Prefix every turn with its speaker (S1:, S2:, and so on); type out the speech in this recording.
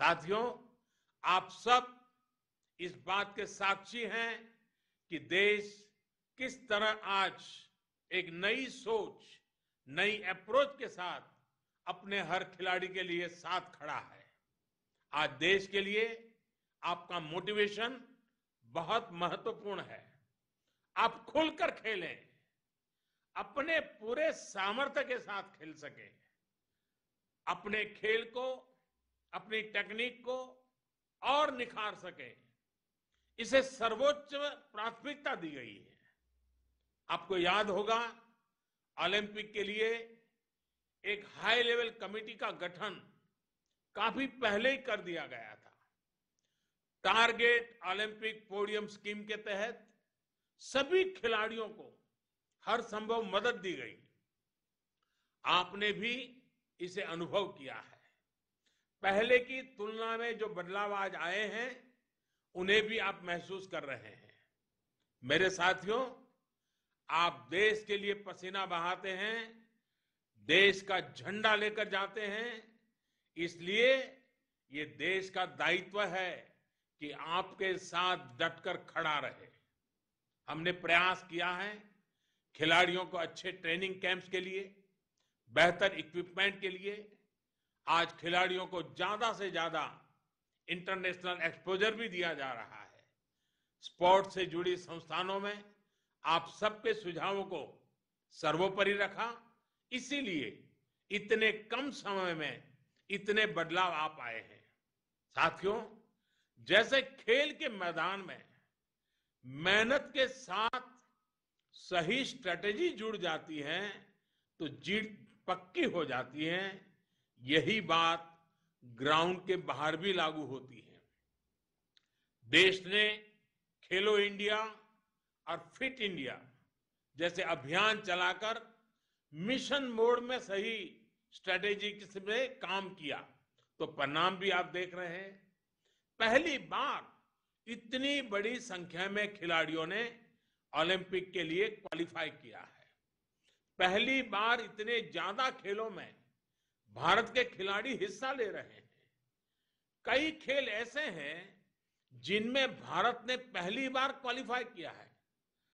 S1: साथियों आप सब इस बात के साक्षी हैं कि देश किस तरह आज एक नई सोच नई अप्रोच के साथ अपने हर खिलाड़ी के लिए साथ खड़ा है आज देश के लिए आपका मोटिवेशन बहुत महत्वपूर्ण है आप खुलकर खेलें अपने पूरे सामर्थ्य के साथ खेल सके अपने खेल को अपनी टेक्निक को और निखार सके इसे सर्वोच्च प्राथमिकता दी गई है आपको याद होगा ओलंपिक के लिए एक हाई लेवल कमेटी का गठन काफी पहले ही कर दिया गया था टारगेट ओलंपिक पोडियम स्कीम के तहत सभी खिलाड़ियों को हर संभव मदद दी गई आपने भी इसे अनुभव किया है पहले की तुलना में जो बदलाव आज आए हैं उन्हें भी आप महसूस कर रहे हैं मेरे साथियों आप देश के लिए पसीना बहाते हैं देश का झंडा लेकर जाते हैं इसलिए ये देश का दायित्व है कि आपके साथ डटकर खड़ा रहे हमने प्रयास किया है खिलाड़ियों को अच्छे ट्रेनिंग कैंप्स के लिए बेहतर इक्विपमेंट के लिए आज खिलाड़ियों को ज्यादा से ज्यादा इंटरनेशनल एक्सपोजर भी दिया जा रहा है स्पोर्ट्स से जुड़ी संस्थानों में आप सबके सुझावों को सर्वोपरि रखा इसीलिए इतने कम समय में इतने बदलाव आप आए हैं साथियों जैसे खेल के मैदान में मेहनत के साथ सही स्ट्रेटेजी जुड़ जाती है तो जीत पक्की हो जाती है यही बात ग्राउंड के बाहर भी लागू होती है देश ने खेलो इंडिया और फिट इंडिया जैसे अभियान चलाकर मिशन मोड में सही स्ट्रेटेजी से काम किया तो परिणाम भी आप देख रहे हैं पहली बार इतनी बड़ी संख्या में खिलाड़ियों ने ओलंपिक के लिए क्वालिफाई किया है पहली बार इतने ज्यादा खेलों में भारत के खिलाड़ी हिस्सा ले रहे हैं कई खेल ऐसे हैं जिनमें भारत ने पहली बार क्वालिफाई किया है